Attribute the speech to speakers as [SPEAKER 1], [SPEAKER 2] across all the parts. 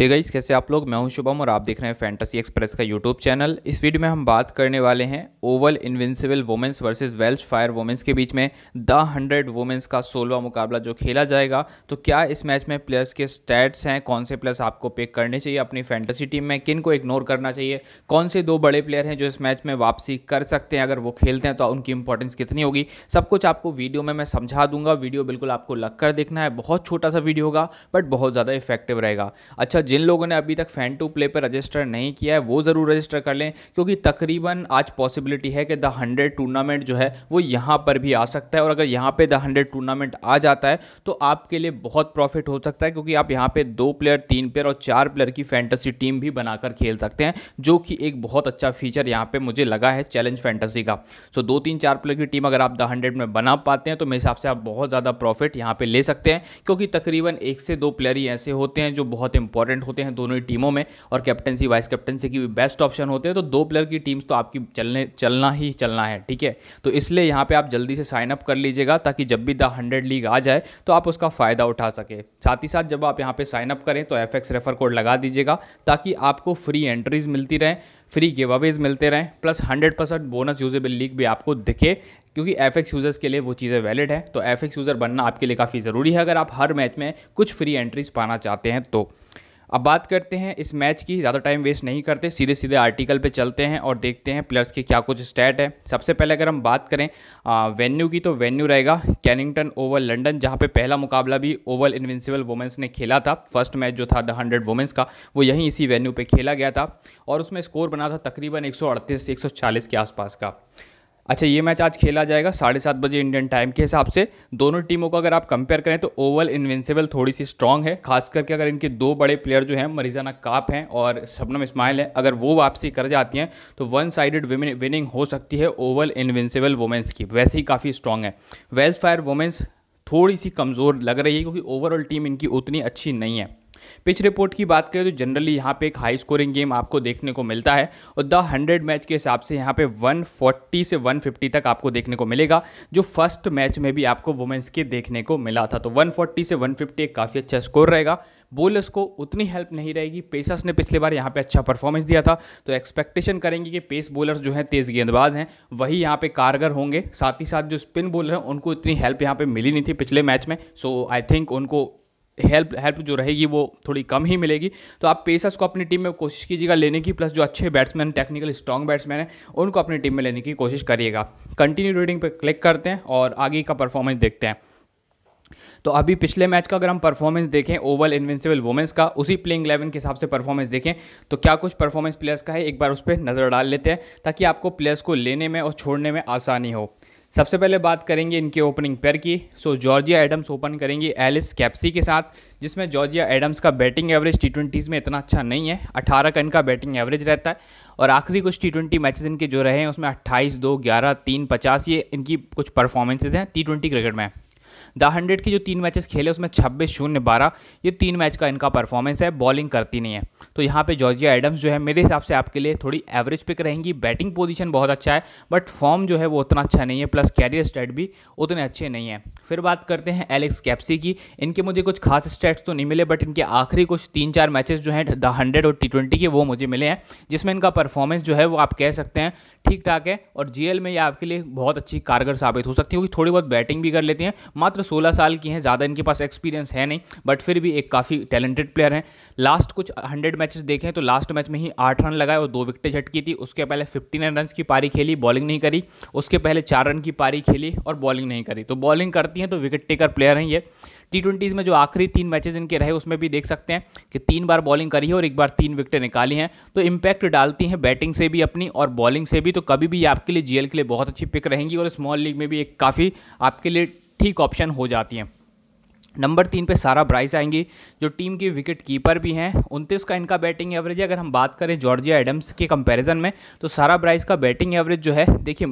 [SPEAKER 1] hey guys कैसे आप लोग मैं हूं शुभम और आप देख रहे हैं फैंटेसी एक्सप्रेस का यूट्यूब चैनल इस वीडियो में हम बात करने वाले हैं Oval Invincible women's versus Welsh Fire women's के बीच में द हंड्रेड वुमेंस का सोलवा मुकाबला जो खेला जाएगा तो क्या इस मैच में प्लेयर्स के स्टैट्स हैं कौन से प्लेयर्स आपको पिक करने चाहिए अपनी फैंटसी टीम में किन को इग्नोर करना चाहिए कौन से दो बड़े प्लेयर हैं जो इस मैच में वापसी कर सकते हैं अगर वो खेलते हैं तो उनकी इंपॉर्टेंस कितनी होगी सब कुछ आपको वीडियो में मैं समझा दूंगा वीडियो बिल्कुल आपको लग कर देखना है बहुत छोटा सा वीडियो होगा बट बहुत ज़्यादा इफेक्टिव रहेगा अच्छा जिन लोगों ने अभी तक फैन टू प्ले पर रजिस्टर नहीं किया है वो ज़रूर रजिस्टर कर लें क्योंकि तकरीबन आज पॉसिबिलिटी है कि द हंड्रेड टूर्नामेंट जो है वो यहाँ पर भी आ सकता है और अगर यहाँ पर द हंड्रेड टूर्नामेंट आ जाता है तो आपके लिए बहुत प्रॉफिट हो सकता है क्योंकि आप यहाँ पर दो प्लेयर तीन प्लेयर और चार प्लेयर की फैंटसी टीम भी बनाकर खेल सकते हैं जो कि एक बहुत अच्छा फीचर यहाँ पर मुझे लगा है चैलेंज फैंटसी का सो दो तीन चार प्लेयर की टीम अगर आप द हंड्रेड में बना पाते हैं तो मेरे हिसाब से आप बहुत ज़्यादा प्रॉफिट यहाँ पर ले सकते हैं क्योंकि तकरीबन एक से दो प्लेयर ही ऐसे होते हैं जो बहुत इंपॉर्टेंट इंपॉर्टेंट होते हैं दोनों ही टीमों में और कैप्टनसी वाइस कैप्टनसी की भी बेस्ट ऑप्शन होते हैं तो दो प्लेयर की टीम्स तो आपकी चलने चलना ही चलना है ठीक है तो इसलिए यहाँ पर आप जल्दी से साइन अप कर लीजिएगा ताकि जब भी द हंड्रेड लीग आ जाए तो आप उसका फ़ायदा उठा सके साथ ही साथ जब आप यहाँ पर साइन अप करें तो एफ रेफर कोड लगा दीजिएगा ताकि आपको फ्री एंट्रीज मिलती रहें फ्री गिव अवेज मिलते रहें plus 100 percent bonus usable league भी आपको दिखे क्योंकि एफ एक्स यूज़र्स के लिए वो चीज़ें वैलिड हैं तो एफ एक्स यूज़र बनना आपके लिए काफ़ी ज़रूरी है अगर आप हर मैच में कुछ फ्री एंट्रीज पाना चाहते हैं तो अब बात करते हैं इस मैच की ज़्यादा टाइम वेस्ट नहीं करते सीधे सीधे आर्टिकल पे चलते हैं और देखते हैं प्लेयर्स के क्या कुछ स्टैट है सबसे पहले अगर हम बात करें वेन्यू की तो वेन्यू रहेगा कैनिंगटन ओवल लंडन जहाँ पे पहला मुकाबला भी ओवल इनविंसिबल वुमेंस ने खेला था फर्स्ट मैच जो था द हंड्रेड वुमेंस का वो यहीं इसी वेन्यू पर खेला गया था और उसमें स्कोर बना था तकरीबन एक सौ के आसपास का अच्छा ये मैच आज खेला जाएगा साढ़े सात बजे इंडियन टाइम के हिसाब से दोनों टीमों को अगर आप कंपेयर करें तो ओवल इन्वेंसिबल थोड़ी सी स्ट्रांग है खास करके अगर इनके दो बड़े प्लेयर जो हैं मरीजाना काप हैं और शबनम इस्माइल हैं अगर वो वापसी कर जाती हैं तो वन साइडेड विनिंग हो सकती है ओवल इन्वेंसिबल वुमेंस की वैसे ही काफ़ी स्ट्रांग है वेल्स फायर वुमेंस थोड़ी सी कमज़ोर लग रही है क्योंकि ओवरऑल टीम इनकी उतनी अच्छी नहीं है पिच रिपोर्ट की बात करें तो जनरली यहाँ पे एक हाई स्कोरिंग गेम आपको देखने को मिलता है और द हंड्रेड मैच के हिसाब से यहाँ पे 140 से 150 तक आपको देखने को मिलेगा जो फर्स्ट मैच में भी आपको वुमेंस के देखने को मिला था तो 140 से 150 एक काफ़ी अच्छा स्कोर रहेगा बोलर्स को उतनी हेल्प नहीं रहेगी पेसर्स ने पिछले बार यहाँ पे अच्छा परफॉर्मेंस दिया था तो एक्सपेक्टेशन करेंगे कि पेस बोलर्स जो हैं तेज़ गेंदबाज हैं वही यहाँ पे कारगर होंगे साथ ही साथ जो स्पिन बॉलर हैं उनको इतनी हेल्प यहाँ पे मिली नहीं थी पिछले मैच में सो आई थिंक उनको हेल्प हेल्प जो रहेगी वो थोड़ी कम ही मिलेगी तो आप पेसर्स को अपनी टीम में कोशिश कीजिएगा लेने की प्लस जो अच्छे बैट्समैन टेक्निकल स्ट्रॉन्ग बैट्समैन है उनको अपनी टीम में लेने की कोशिश करिएगा कंटिन्यू रीडिंग पर क्लिक करते हैं और आगे का परफॉर्मेंस देखते हैं तो अभी पिछले मैच का अगर हम परफॉर्मेंस देखें ओवल इन्विंसिबल वुमेंस का उसी प्लेइंग इलेवन के हिसाब से परफॉर्मेंस देखें तो क्या कुछ परफॉर्मेंस प्लेयर्स का है एक बार उस पर नज़र डाल लेते हैं ताकि आपको प्लेयर्स को लेने में और छोड़ने में आसानी हो सबसे पहले बात करेंगे इनके ओपनिंग पेयर की सो जॉर्जिया एडम्स ओपन करेंगी एलिस कैप्सी के साथ जिसमें जॉर्जिया एडम्स का बैटिंग एवरेज टी ट्वेंटीज़ में इतना अच्छा नहीं है अठारह का इनका बैटिंग एवरेज रहता है और आखिरी कुछ टी ट्वेंटी मैचेज इनके जो रहे हैं उसमें अट्ठाईस दो ग्यारह तीन पचास ये इनकी कुछ परफॉर्मेंसेज हैं टी ट्वेंटी क्रिकेट में द हंड्रेड के जो तीन मैचेस खेले उसमें छब्बीस शून्य बारह ये तीन मैच का इनका परफॉर्मेंस है बॉलिंग करती नहीं है तो यहाँ पे जॉर्जिया एडम्स जो है मेरे हिसाब से आपके लिए थोड़ी एवरेज पिक रहेंगी बैटिंग पोजीशन बहुत अच्छा है बट फॉर्म जो है वो उतना अच्छा नहीं है प्लस कैरियर स्टेट भी उतने अच्छे नहीं है फिर बात करते हैं एलेक्स कैप्सी की इनके मुझे कुछ खास स्टेट्स तो नहीं मिले बट इनके आखिरी कुछ तीन चार मैचेस जो हैं द हंड्रेड और टी ट्वेंटी के वो मुझे मिले हैं जिसमें इनका परफॉर्मेंस जो है वो आप कह सकते हैं ठीक ठाक है और जीएल में ये आपके लिए बहुत अच्छी कारगर साबित हो सकती है क्योंकि थोड़ी बहुत बैटिंग भी कर लेती हैं मात्र 16 साल की हैं ज़्यादा इनके पास एक्सपीरियंस है नहीं बट फिर भी एक काफ़ी टैलेंटेड प्लेयर हैं लास्ट कुछ हंड्रेड मैचेस देखें तो लास्ट मैच में ही आठ रन लगाए और दो विकटें झटकी थी उसके पहले फिफ्टी नाइन रन की पारी खेली बॉलिंग नहीं करी उसके पहले चार रन की पारी खेली और बॉलिंग नहीं करी तो बॉलिंग करती हैं तो विकेट टेकर प्लेयर हैं ये टी ट्वेंटीज़ में जो आखिरी तीन मैचेस इनके रहे उसमें भी देख सकते हैं कि तीन बार बॉलिंग करी है और एक बार तीन विकटें निकाली हैं तो इम्पैक्ट डालती हैं बैटिंग से भी अपनी और बॉलिंग से भी तो कभी भी आपके लिए जीएल के लिए बहुत अच्छी पिक रहेंगी और स्मॉल लीग में भी एक काफ़ी आपके लिए ठीक ऑप्शन हो जाती हैं नंबर तीन पे सारा ब्राइस आएंगी जो टीम की विकेट कीपर भी हैं उनतीस का इनका बैटिंग एवरेज है अगर हम बात करें जॉर्जिया एडम्स के कंपैरिजन में तो सारा ब्राइस का बैटिंग एवरेज जो है देखिए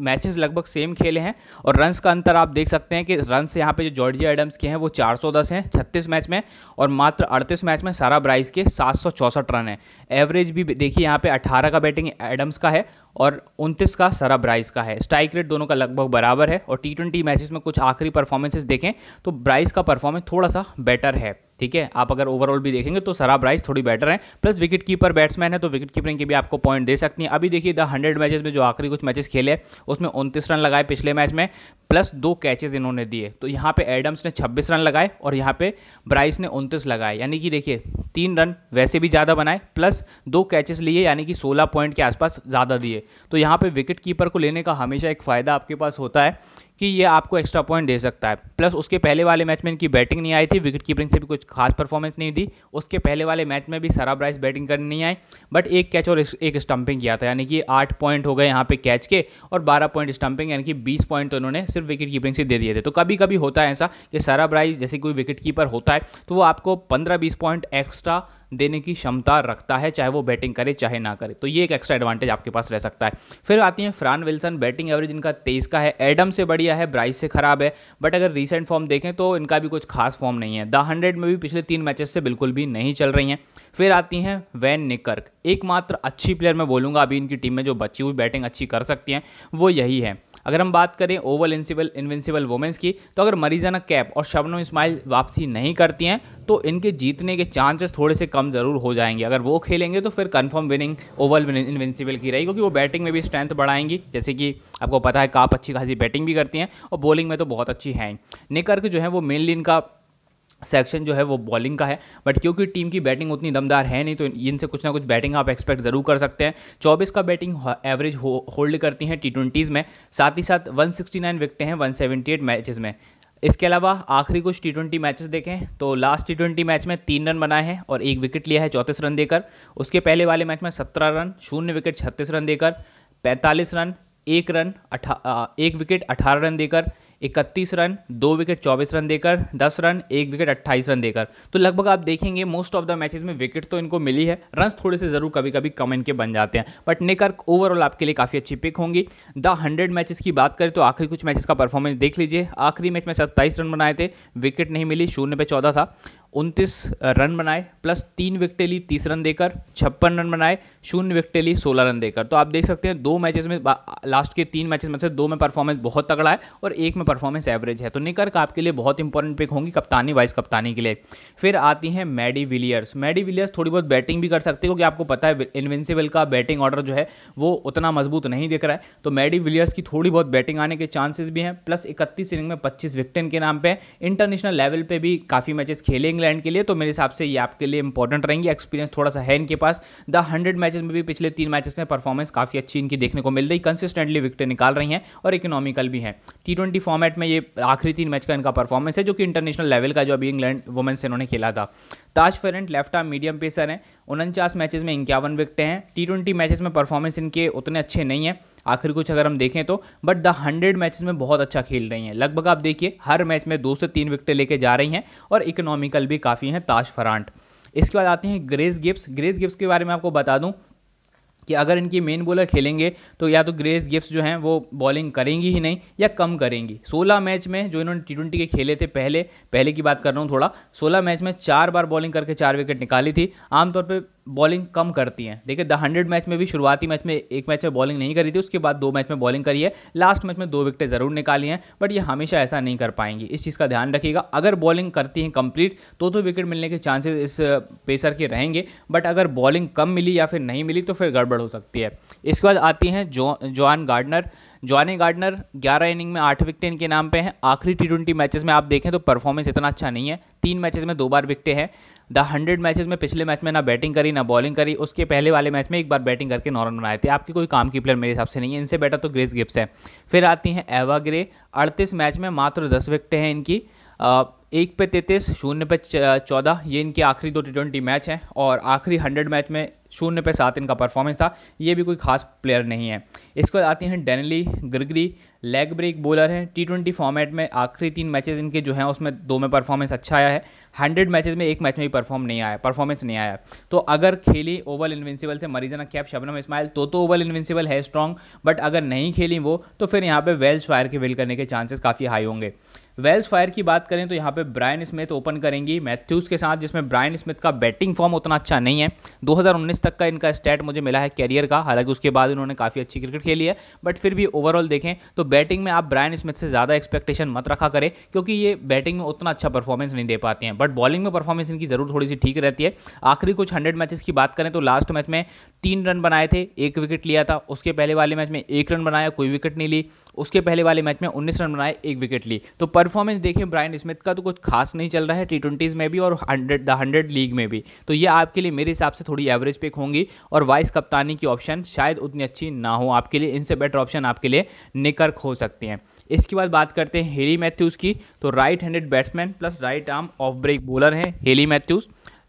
[SPEAKER 1] मैचेस लगभग सेम खेले हैं और रन्स का अंतर आप देख सकते हैं कि रन्स यहाँ पे जो जॉर्जिया एडम्स के हैं वो 410 हैं 36 मैच में और मात्र 38 मैच में सारा ब्राइस के सात रन हैं एवरेज भी देखिए यहाँ पे 18 का बैटिंग एडम्स का है और 29 का सारा ब्राइस का है स्ट्राइक रेट दोनों का लगभग बराबर है और टी ट्वेंटी में कुछ आखिरी परफॉर्मेंसेज देखें तो ब्राइस का परफॉर्मेंस थोड़ा सा बेटर है ठीक है आप अगर ओवरऑल भी देखेंगे तो सराब राइस थोड़ी बेटर है प्लस विकेट कीपर बैट्समैन है तो विकेट कीपरिंग के भी आपको पॉइंट दे सकती है अभी देखिए द हंड्रेड मैचेस में जो आखिरी कुछ मैचेस खेले उसमें उनतीस रन लगाए पिछले मैच में प्लस दो कैचेज इन्होंने दिए तो यहाँ पे एडम्स ने 26 रन लगाए और यहाँ पे ब्राइस ने 29 लगाए यानी कि देखिए तीन रन वैसे भी ज़्यादा बनाए प्लस दो कैचेस लिए यानी कि 16 पॉइंट के आसपास ज़्यादा दिए तो यहाँ पे विकेट कीपर को लेने का हमेशा एक फ़ायदा आपके पास होता है कि ये आपको एक्स्ट्रा पॉइंट दे सकता है प्लस उसके पहले वाले मैच में इनकी बैटिंग नहीं आई थी विकेट कीपिंग से भी कुछ खास परफॉर्मेंस नहीं दी उसके पहले वाले मैच में भी सराब राइस बैटिंग करने नहीं आई बट एक कैच और एक स्टंपिंग किया था यानी कि आठ पॉइंट हो गए यहाँ पे कैच के और बारह पॉइंट स्टंपिंग यानी कि बीस पॉइंट तो उन्होंने सिर्फ विकेट कीपिंग से दे दिए थे तो कभी कभी होता है ऐसा कि सराब राइस जैसे कोई विकेट कीपर होता है तो वो आपको पंद्रह बीस पॉइंट एक्स्ट्रा देने की क्षमता रखता है चाहे वो बैटिंग करे चाहे ना करे तो ये एक एक्स्ट्रा एडवांटेज आपके पास रह सकता है फिर आती है फ्रान विल्सन बैटिंग एवरेज इनका तेईस का है एडम से बढ़िया है ब्राइस से खराब है बट अगर रिसेंट फॉर्म देखें तो इनका भी कुछ खास फॉर्म नहीं है द हंड्रेड में भी पिछले तीन मैचेस से बिल्कुल भी नहीं चल रही हैं फिर आती हैं वैन निकर्क एकमात्र अच्छी प्लेयर मैं बोलूँगा अभी इनकी टीम में जो बची हुई बैटिंग अच्छी कर सकती हैं वो यही है अगर हम बात करें ओवल इंसिबल इन्विंसिबल वुमेंस की तो अगर मरीजाना कैप और शबनम इस्माइल वापसी नहीं करती हैं तो इनके जीतने के चांसेस थोड़े से कम ज़रूर हो जाएंगे अगर वो खेलेंगे तो फिर कन्फर्म विनिंग ओवल इन्विंसिबल की रहेगी क्योंकि वो बैटिंग में भी स्ट्रेंथ बढ़ाएंगी जैसे कि आपको पता है काप अच्छी खासी बैटिंग भी करती हैं और बॉलिंग में तो बहुत अच्छी हैं निकर्क जो है वो मेनली इनका सेक्शन जो है वो बॉलिंग का है बट क्योंकि टीम की बैटिंग उतनी दमदार है नहीं तो इनसे कुछ ना कुछ बैटिंग आप एक्सपेक्ट ज़रूर कर सकते हैं 24 का बैटिंग एवरेज हो, होल्ड करती हैं टी ट्वेंटीज़ में साथ ही साथ 169 विकटें हैं 178 मैचेज़ में इसके अलावा आखिरी कुछ टी ट्वेंटी मैचेस देखें तो लास्ट टी ट्वेंटी मैच में तीन रन बनाए हैं और एक विकेट लिया है चौंतीस रन देकर उसके पहले वाले मैच में सत्रह रन शून्य विकेट छत्तीस रन देकर पैंतालीस रन एक रन अठा एक विकेट अठारह रन देकर इकतीस रन दो विकेट चौबीस रन देकर दस रन एक विकेट अट्ठाईस रन देकर तो लगभग आप देखेंगे मोस्ट ऑफ द मैचेस में विकेट तो इनको मिली है रन थोड़े से ज़रूर कभी कभी कम इनके बन जाते हैं बट नेकर्क ओवरऑल आपके लिए काफ़ी अच्छी पिक होंगी द हंड्रेड मैचेस की बात करें तो आखिरी कुछ मैचेस का परफॉर्मेंस देख लीजिए आखिरी मैच में सत्ताईस रन बनाए थे विकेट नहीं मिली शून्य पे चौदह था उनतीस रन बनाए प्लस तीन विकटें ली तीस रन देकर छप्पन रन बनाए शून्य विकटें ली सोलह रन देकर तो आप देख सकते हैं दो मैचेस में लास्ट के तीन मैचेस में से दो में परफॉर्मेंस बहुत तगड़ा है और एक में परफॉर्मेंस एवरेज है तो निकर्क का आपके लिए बहुत इंपॉर्टेंट पिक होंगी कप्तानी वाइस कप्तानी के लिए फिर आती हैं मैडी विलियर्स मैडी विलियर्स थोड़ी बहुत बैटिंग भी कर सकते हो क्योंकि आपको पता है इनविंसिबल का बैटिंग ऑर्डर जो है वो उतना मजबूत नहीं दिख रहा है तो मैडी विलियर्स की थोड़ी बहुत बैटिंग आने के चांसेस भी हैं प्लस इकतीस इनिंग में पच्चीस विकटें के नाम पर इंटरनेशनल लेवल पर भी काफ़ी मैचेस खेलेंगे इंग्लैंड के लिए तो मेरे हिसाब से ये आपके लिए इंपॉर्टेंट रहेंगी एक्सपीरियंस थोड़ा सा है इनके पास द हंड्रेड मैचेस में भी पिछले तीन मैचेस में परफॉर्मेंस काफ़ी अच्छी इनकी देखने को मिल रही कंसिस्टेंटली विकटें निकाल रही हैं और इकोनॉमिकल भी हैं टी ट्वेंटी फॉर्मेट में ये आखिरी तीन मैच का इनका परफॉर्मेंस है जो कि इंटरनेशनल लेवल का जो अभी इंग्लैंड वुमेंस इन्होंने खेला था Tash Farrant left arm medium pacer हैं उनचास मैचेस में इक्यावन विकटें हैं टी ट्वेंटी मैचेस में परफॉर्मेंस इनके उतने अच्छे नहीं है आखिर कुछ अगर हम देखें तो बट द हंड्रेड मैचेस में बहुत अच्छा खेल रही हैं लगभग आप देखिए हर मैच में दो से तीन विकेट लेके जा रही हैं और इकोनॉमिकल भी काफ़ी हैं ताश फरांट इसके बाद आते हैं ग्रेस गिप्स ग्रेस गिप्स के बारे में आपको बता दूँ कि अगर इनकी मेन बॉलर खेलेंगे तो या तो ग्रेस गिप्स जो हैं वो बॉलिंग करेंगी ही नहीं या कम करेंगी 16 मैच में जो इन्होंने टी ट्वेंटी के खेले थे पहले पहले की बात कर रहा हूँ थोड़ा 16 मैच में चार बार बॉलिंग करके चार विकेट निकाली थी आमतौर पर बॉलिंग कम करती हैं देखिए द हंड्रेड मैच में भी शुरुआती मैच में एक मैच में बॉलिंग नहीं करी थी उसके बाद दो मैच में बॉलिंग करी है लास्ट मैच में दो विकेटें ज़रूर निकाली हैं बट ये हमेशा ऐसा नहीं कर पाएंगी इस चीज़ का ध्यान रखिएगा अगर बॉलिंग करती हैं कंप्लीट तो तो विकेट मिलने के चांसेस इस पेसर के रहेंगे बट अगर बॉलिंग कम मिली या फिर नहीं मिली तो फिर गड़बड़ हो सकती है इसके बाद आती हैं जो John Gardner Johnny Gardner 11 inning में आठ विकटें इनके नाम पे हैं आखिरी टी ट्वेंटी मैचेस में आप देखें तो परफॉर्मेंस इतना अच्छा नहीं है तीन मैचेज में दो बार विकटे हैं द हंड्रेड मैचेज में पिछले मैच में ना बैटिंग करी ना बॉलिंग करी उसके पहले वाले मैच में एक बार बैटिंग करके नॉर्मल बनाए थे आपके कोई काम की प्लेयर मेरे हिसाब से नहीं है इनसे बेटर तो ग्रेस गिप्स है फिर आती हैं एवा ग्रे अड़तीस मैच में मात्र दस विकटें हैं इनकी एक पे तैतीस शून्य पे चौदह ये इनके आखिरी दो टी ट्वेंटी मैच हैं और आखिरी हंड्रेड मैच में शून्य पे सात इनका परफॉर्मेंस था ये भी कोई खास प्लेयर नहीं है इसके बाद आते हैं Danielle Gregory leg break bowler हैं टी ट्वेंटी फॉर्मेट में आखिरी तीन मैचेस इनके जो हैं उसमें दो में परफॉर्मेंस अच्छा आया है हंड्रेड मैचेस में एक मैच में भी परफॉर्म नहीं आया परफॉर्मेंस नहीं आया तो अगर खेली ओवल इन्विंसिबल से मरीजना कैप शबनम इस्माइल तो तो ओवल इन्विंसिबल है स्ट्रॉन्ग बट अगर नहीं खेली वो तो फिर यहाँ पर वेल्स फायर के विल करने के चांसेस काफ़ी हाई होंगे वेल्स फायर की बात करें तो यहाँ पे ब्रायन स्मिथ ओपन करेंगी मैथ्यूज़ के साथ जिसमें ब्रायन स्मिथ का बैटिंग फॉर्म उतना अच्छा नहीं है 2019 तक का इनका स्टैट मुझे मिला है कैरियर का हालांकि उसके बाद इन्होंने काफ़ी अच्छी क्रिकेट खेली है बट फिर भी ओवरऑल देखें तो बैटिंग में आप ब्रायन स्मिथ से ज़्यादा एक्सपेक्टेशन मत रखा करें क्योंकि ये बैटिंग में उतना अच्छा परफॉर्मेंस नहीं दे पाते हैं बट बॉलिंग में परफॉर्मेंस इनकी ज़रूर थोड़ी सी ठीक रहती है आखिरी कुछ हंड्रेड मैचेस की बात करें तो लास्ट मैच में तीन रन बनाए थे एक विकेट लिया था उसके पहले वाले मैच में एक रन बनाया कोई विकेट नहीं ली उसके पहले वाले मैच में उन्नीस रन बनाए एक विकेट ली तो परफॉर्मेंस देखें ब्रायन स्मिथ का तो कुछ खास नहीं चल रहा है टी ट्वेंटीज़ में भी और हंड्रेड द हंड्रेड लीग में भी तो ये आपके लिए मेरे हिसाब से थोड़ी एवरेज पिक होंगी और वाइस कप्तानी की ऑप्शन शायद उतनी अच्छी ना हो आपके लिए इनसे बेटर ऑप्शन आपके लिए निकर्क हो सकती हैं इसके बाद बात करते हैं हेली मैथ्यूज़ की तो right handed batsman plus right arm off break bowler हैं हेली मैथ्यूज़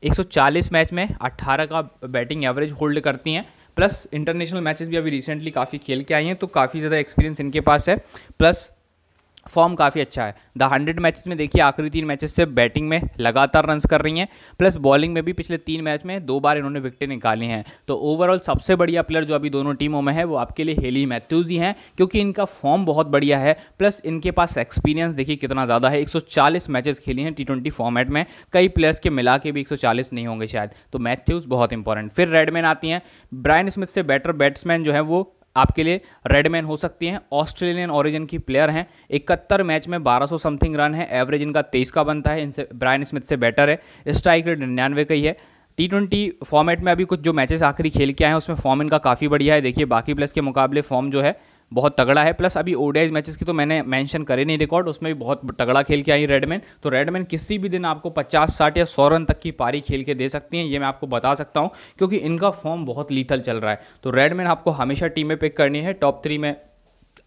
[SPEAKER 1] 140 मैच में 18 का बैटिंग एवरेज होल्ड करती हैं प्लस इंटरनेशनल मैचेस भी अभी रिसेंटली काफ़ी खेल के आई हैं तो काफ़ी ज़्यादा एक्सपीरियंस इनके पास है प्लस फॉर्म काफ़ी अच्छा है द हंड्रेड मैचेस में देखिए आखिरी तीन मैचेस से बैटिंग में लगातार रन्स कर रही हैं प्लस बॉलिंग में भी पिछले तीन मैच में दो बार इन्होंने विकटें निकाली हैं तो ओवरऑल सबसे बढ़िया प्लेयर जो अभी दोनों टीमों में है वो आपके लिए हेली मैथ्यूज ही हैं क्योंकि इनका फॉर्म बहुत बढ़िया है प्लस इनके पास एक्सपीरियंस देखिए कितना ज़्यादा है एक मैचेस खेली हैं टी फॉर्मेट में कई प्लेयर्स के मिला के भी एक नहीं होंगे शायद तो मैथ्यूज बहुत इंपॉर्टेंट फिर रेडमैन आती हैं ब्रायन स्मिथ से बेटर बैट्समैन जो है वो आपके लिए रेडमैन हो सकती हैं ऑस्ट्रेलियन ओरिजिन की प्लेयर हैं इकहत्तर मैच में 1200 समथिंग रन है एवरेज इनका तेईस का बनता है इनसे ब्रायन स्मिथ से बेटर है स्ट्राइक रेट निन्यानवे का ही है टी ट्वेंटी फॉर्मेट में अभी कुछ जो मैचेस आखिरी खेल के आए हैं उसमें फॉर्म इनका काफ़ी बढ़िया है देखिए बाकी प्लेस के मुकाबले फॉर्म जो है बहुत तगड़ा है प्लस अभी ओडियाज मैचेस की तो मैंने मेंशन करे नहीं रिकॉर्ड उसमें भी बहुत तगड़ा खेल के आई रेडमैन तो रेडमैन किसी भी दिन आपको पचास साठ या सौ रन तक की पारी खेल के दे सकती हैं ये मैं आपको बता सकता हूँ क्योंकि इनका फॉर्म बहुत लीथल चल रहा है तो रेडमैन आपको हमेशा टीम में पिक करनी है टॉप थ्री में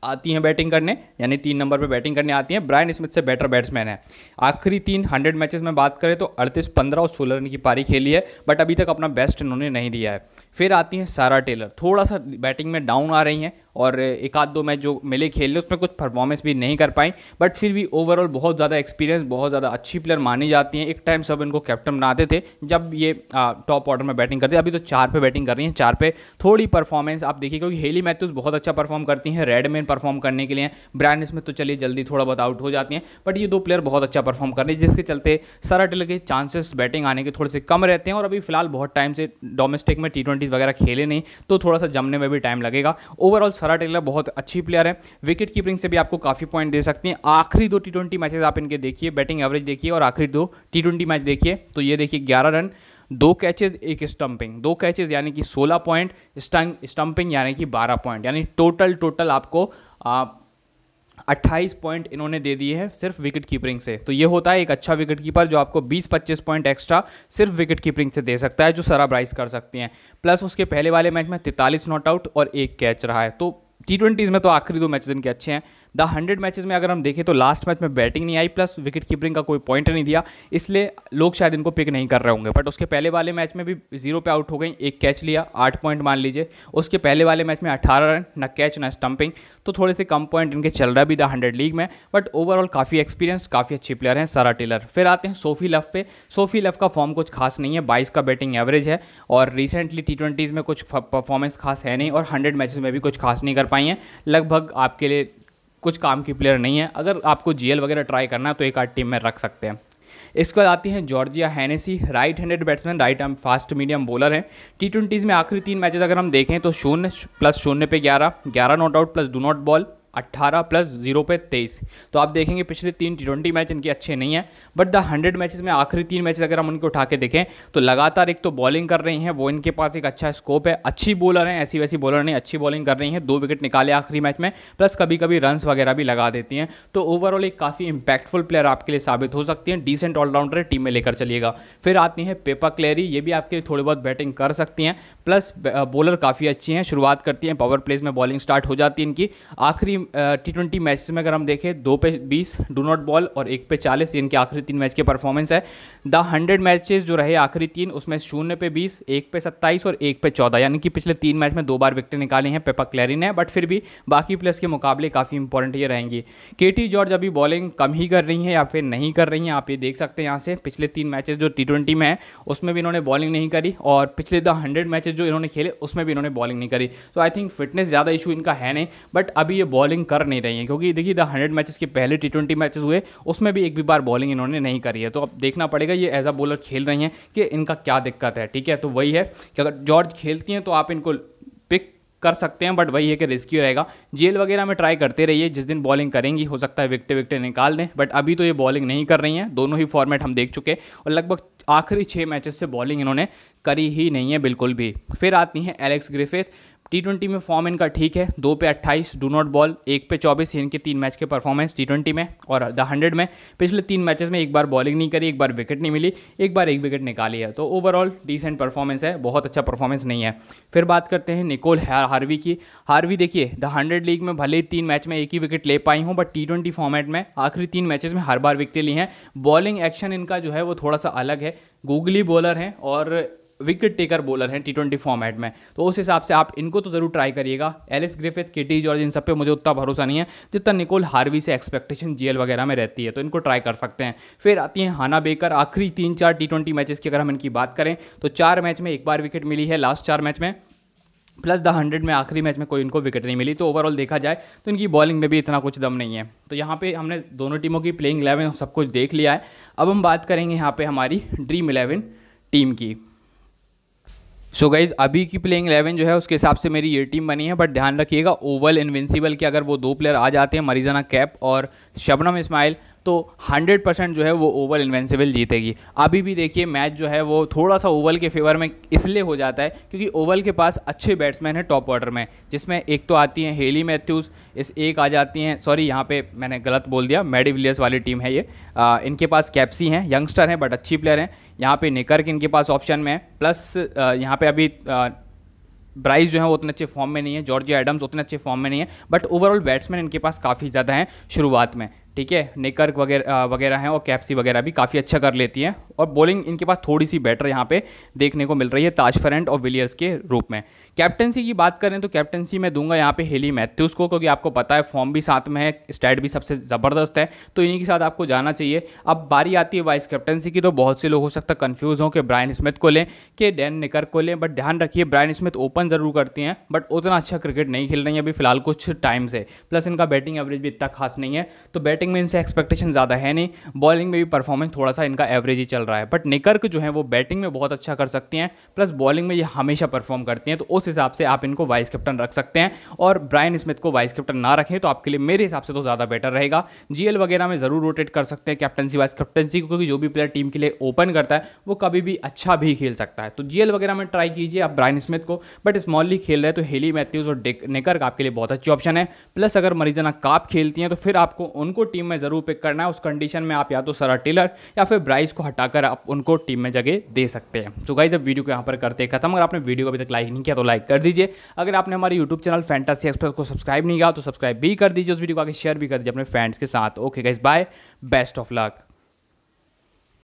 [SPEAKER 1] आती हैं बैटिंग करने यानी तीन नंबर पे बैटिंग करने आती हैं ब्रायन स्मिथ से बेटर बैट्समैन है आखिरी तीन हंड्रेड मैचेस में बात करें तो अड़तीस पंद्रह और सोलह रन की पारी खेली है बट अभी तक अपना बेस्ट इन्होंने नहीं दिया है फिर आती हैं सारा टेलर थोड़ा सा बैटिंग में डाउन आ रही हैं और एक आध दो मैच जो मिले खेलने उसमें कुछ परफॉर्मेंस भी नहीं कर पाई बट फिर भी ओवरऑल बहुत ज़्यादा एक्सपीरियंस बहुत ज़्यादा अच्छी प्लेयर मानी जाती हैं एक टाइम सब इनको कैप्टन बनाते थे जब ये टॉप ऑर्डर में बैटिंग करते अभी तो चार पे बैटिंग कर रही हैं चार पे थोड़ी परफॉर्मेंस आप देखिए क्योंकि हेली मैथ्यूज़ बहुत अच्छा परफॉर्म करती हैं रेडमैन परफॉर्म करने के लिए ब्रांड इसमें तो चलिए जल्दी थोड़ा बहुत आउट हो जाती हैं बट ये दो प्लेयर बहुत अच्छा परफॉर्म कर रहे हैं जिसके चलते सारा टेलर के चांसेस बैटिंग आने के थोड़े से कम रहते हैं और अभी फिलहाल बहुत टाइम से डोमेस्टिक में टी ट्वेंटीज़ वगैरह खेले नहीं तो थोड़ा सा जमने में भी टाइम लगेगा ओवरऑल सरा टेलर बहुत अच्छी प्लेयर है विकेट कीपिंग से भी आपको काफ़ी पॉइंट दे सकती हैं आखिरी दो टी ट्वेंटी मैचेज आप इनके देखिए बैटिंग एवरेज देखिए और आखिरी दो टी ट्वेंटी मैच देखिए तो ये देखिए ग्यारह रन दो कैचेज एक स्टंपिंग दो कैचेज यानी कि सोलह पॉइंट स्टंपिंग यानी कि बारह पॉइंट यानी टोटल टोटल आपको अट्ठाईस पॉइंट इन्होंने दे दिए हैं सिर्फ विकेट कीपरिंग से तो ये होता है एक अच्छा विकेट कीपर जो आपको 20-25 पॉइंट एक्स्ट्रा सिर्फ विकेट कीपरिंग से दे सकता है जो सरा ब्राइस कर सकती हैं प्लस उसके पहले वाले मैच में तैतालीस नॉट आउट और एक कैच रहा है तो टी ट्वेंटीज़ में तो आखिरी दो मैच इनके अच्छे हैं द हंड्रेड मैचेज में अगर हम देखें तो लास्ट मैच में बैटिंग नहीं आई प्लस विकेट कीपरिंग का कोई पॉइंट नहीं दिया इसलिए लोग शायद इनको पिक नहीं कर रहे होंगे बट उसके पहले वाले मैच में भी जीरो पे आउट हो गई एक कैच लिया आठ पॉइंट मान लीजिए उसके पहले वाले मैच में अठारह रन न कैच ना स्टंपिंग तो थोड़े से कम पॉइंट इनके चल रहा भी द हंड्रेड लीग में बट ओवरऑल काफ़ी एक्सपीरियंस काफ़ी अच्छे प्लेयर हैं सारा टेलर फिर आते हैं सोफी लव पे सोफी लव का फॉर्म कुछ खास नहीं है बाईस का बैटिंग एवरेज है और रिसेंटली टी ट्वेंटीज़ में कुछ परफॉर्मेंस खास है नहीं और हंड्रेड मैचेज में भी कुछ खास नहीं कर पाई हैं लगभग आपके लिए कुछ काम की प्लेयर नहीं है अगर आपको जीएल वगैरह ट्राई करना है तो एक आठ टीम में रख सकते हैं इसके बाद आती हैं Georgia Hennessy right handed batsman right arm fast medium bowler हैं टी ट्वेंटीज़ में आखिरी तीन मैचेस अगर हम देखें तो शून्य प्लस शून्य पे ग्यारह ग्यारह not out plus do not ball 18 plus zero पे 23 तो आप देखेंगे पिछले तीन टी मैच इनके अच्छे नहीं हैं बट द हंड्रेड मैचेस में आखिरी तीन मैचेस अगर हम उनको उठा के देखें तो लगातार एक तो बॉलिंग कर रही हैं वो इनके पास एक अच्छा स्कोप है अच्छी बॉलर हैं ऐसी वैसी बॉलर नहीं अच्छी बॉलिंग कर रही हैं दो विकेट निकाले आखिरी मैच में प्लस कभी कभी रन वगैरह भी लगा देती हैं तो ओवरऑल एक काफ़ी इंपैक्टफुल प्लेयर आपके लिए साबित हो सकती हैं डिसेंट ऑलराउंडर टीम में लेकर चलिएगा फिर आती हैं पेपर क्लेरी ये भी आपके लिए थोड़ी बहुत बैटिंग कर सकती हैं प्लस बॉलर काफ़ी अच्छी हैं शुरुआत करती हैं पावर प्लेस में बॉलिंग स्टार्ट हो जाती है इनकी आखिरी टी ट्वेंटी मैच में अगर हम देखें दो पे बीस डू नॉट बॉल और एक पे चालीस इनके आखिरी तीन मैच के परफॉर्मेंस है द हंड्रेड मैचेस जो रहे आखिरी तीन उसमें शून्य पे बीस एक पे सत्ताईस और एक पे चौदह यानी कि पिछले तीन मैच में दो बार विकेटें निकाली हैं पेपा क्लैरी ने बट फिर भी बाकी प्लेयर्स के मुकाबले काफ़ी इंपॉर्टेंट ये रहेंगी के टी जॉर्ज अभी बॉलिंग कम ही कर रही है या फिर नहीं कर रही हैं आप ये देख सकते हैं यहाँ से पिछले तीन मैचेस जो टी ट्वेंटी में है उसमें भी इन्होंने बॉलिंग नहीं करी और पिछले द हंड्रेड मैचेज जो इन्होंने खेले उसमें भी इन्होंने बॉलिंग नहीं करी तो आई थिंक फिटनेस ज़्यादा इशू इनका है नहीं बट अभी ये बॉलिंग बॉलिंग कर नहीं रही हैं क्योंकि देखिए द हंड्रेड मैचेस के पहले टी ट्वेंटी मैचेस हुए उसमें भी एक भी बार बॉलिंग इन्होंने नहीं करी है तो अब देखना पड़ेगा ये एज अ बॉलर खेल रही हैं कि इनका क्या दिक्कत है ठीक है तो वही है कि अगर जॉर्ज खेलती हैं तो आप इनको पिक कर सकते हैं बट वही है कि रिस्की रहेगा जेल वगैरह में ट्राई करते रहिए जिस दिन बॉलिंग करेंगी हो सकता है विकटे विकटे निकाल दें बट अभी तो ये बॉलिंग नहीं कर रही हैं दोनों ही फॉर्मेट हम देख चुके हैं और लगभग आखिरी छः मैचेस से बॉलिंग इन्होंने करी ही नहीं है बिल्कुल भी फिर आती हैं एलेक्स ग्रिफिथ टी ट्वेंटी में फॉर्म इनका ठीक है दो पे अट्ठाईस डू नॉट बॉल एक पे चौबीस इनके तीन मैच के परफॉर्मेंस टी ट्वेंटी में और द हंड्रेड में पिछले तीन मैचेस में एक बार बॉलिंग नहीं करी एक बार विकेट नहीं मिली एक बार एक विकेट निकाली है तो ओवरऑल डिसेंट परफॉर्मेंस है बहुत अच्छा परफॉर्मेंस नहीं है फिर बात करते हैं निकोल हार्वी की हार्वी देखिए द हंड्रेड लीग में भले ही तीन मैच में एक ही विकेट ले पाई हूँ बट टी ट्वेंटी फॉर्मेट में आखिरी तीन मैचेज में हर बार विकटें ली हैं बॉलिंग एक्शन इनका जो है वो थोड़ा सा अलग है गूगली बॉलर हैं और विकेट टेकर बॉलर हैं टी ट्वेंटी फॉर्मेट में तो उस हिसाब से आप इनको तो जरूर ट्राई करिएगा एलिस ग्रिफिथ टी जॉर्ज इन सब पे मुझे उतना भरोसा नहीं है जितना निकोल हार्वी से एक्सपेक्टेशन जीएल वगैरह में रहती है तो इनको ट्राई कर सकते हैं फिर आती है हाना बेकर आखिरी तीन चार टी ट्वेंटी मैचेस की अगर हम इनकी बात करें तो चार मैच में एक बार विकेट मिली है लास्ट चार मैच में प्लस द हंड्रेड में आखिरी मैच में कोई इनको विकेट नहीं मिली तो ओवरऑल देखा जाए तो इनकी बॉलिंग में भी इतना कुछ दम नहीं है तो यहाँ पे हमने दोनों टीमों की प्लेइंग इलेवन सब कुछ देख लिया है अब हम बात करेंगे यहाँ पे हमारी ड्रीम इलेवन टीम की सो so गाइज अभी की प्लेइंग इलेवन जो है उसके हिसाब से मेरी ये टीम बनी है बट ध्यान रखिएगा ओवल इन्विंसिबल के अगर वो दो प्लेयर आ जाते हैं मरीजाना कैप और शबनम इस्माइल तो 100 परसेंट जो है वो ओवल इन्वेंसिबल जीतेगी अभी भी देखिए मैच जो है वो थोड़ा सा ओवल के फेवर में इसलिए हो जाता है क्योंकि ओवल के पास अच्छे बैट्समैन हैं टॉप ऑर्डर में जिसमें एक तो आती हैं हेली मैथ्यूज़ इस एक आ जाती हैं सॉरी यहाँ पे मैंने गलत बोल दिया मेडी विलियर्स वाली टीम है ये आ, इनके पास कैप्सी हैं यंगस्टर हैं बट अच्छी प्लेयर हैं यहाँ पे नेकर इनके पास ऑप्शन में है प्लस यहाँ पे अभी ब्राइस जो है वो उतने अच्छे फॉर्म में नहीं है जॉर्जिया एडम्स उतने अच्छे फॉर्म में नहीं है बट ओवरऑल बैट्समैन इनके पास काफ़ी ज़्यादा हैं शुरुआत में ठीक है निकर्क वगैरह वगैरह हैं और कैप्सी वगैरह भी काफ़ी अच्छा कर लेती हैं और बॉलिंग इनके पास थोड़ी सी बेटर यहाँ पे देखने को मिल रही है ताज फरेंट और विलियर्स के रूप में कैप्टनसी की बात करें तो कैप्टनसी मैं दूंगा यहाँ पे हेली मैथ्यूज़ को क्योंकि आपको पता है फॉर्म भी साथ में है स्टैट भी सबसे ज़बरदस्त है तो इन्हीं के साथ आपको जाना चाहिए अब बारी आती है वाइस कैप्टनसी की तो बहुत से लोग हो सकता है कन्फ्यूज़ हों कि ब्रायन स्मिथ को लें कि डैन निकर को लें बट ध्यान रखिए ब्रायन स्मिथ ओपन ज़रूर करती हैं बट उतना अच्छा क्रिकेट नहीं खेल रही हैं अभी फिलहाल कुछ टाइम से प्लस इनका बैटिंग एवरेज भी इतना खास नहीं है तो बैट बैटिंग में इनसे एक्सपेक्टेशन ज़्यादा है नहीं बॉलिंग में भी परफॉर्मेंस थोड़ा सा इनका एवरेज ही चल रहा है बट निकर्क जो है वो बैटिंग में बहुत अच्छा कर सकती हैं प्लस बॉलिंग में ये हमेशा परफॉर्म करती हैं तो उस हिसाब से आप इनको वाइस कैप्टन रख सकते हैं और ब्रायन स्मिथ को वाइस कैप्टन ना रखें तो आपके लिए मेरे हिसाब से तो ज़्यादा बेटर रहेगा जी वगैरह में ज़रूर रोटेट कर सकते हैं कैप्टनसी वाइस कैप्टनसी क्योंकि जो भी प्लेयर टीम के लिए ओपन करता है वो कभी भी अच्छा भी खेल सकता है तो जी वगैरह में ट्राई कीजिए आप ब्रायन स्मिथ को बट स्मॉलली खेल रहे तो हेली मैथ्यूज और निकर्क आपके लिए बहुत अच्छी ऑप्शन है प्लस अगर मरीजना काप खेलती हैं तो फिर आपको उनको टीम में ज़रूर पिक करना है उस कंडीशन में आप या तो सरा टेलर या फिर ब्राइस को हटाकर आप उनको टीम में जगह दे सकते हैं तो गाइज अब वीडियो को यहाँ पर करते हैं खत्म अगर आपने वीडियो को अभी तक लाइक नहीं किया तो लाइक कर दीजिए अगर आपने हमारे यूट्यूब चैनल फैंटासी एक्सप्रेस को सब्सक्राइब नहीं किया तो सब्सक्राइब भी कर दीजिए उस वीडियो को आगे शेयर भी कर दीजिए अपने फ्रेंड्स के साथ okay guys bye best of luck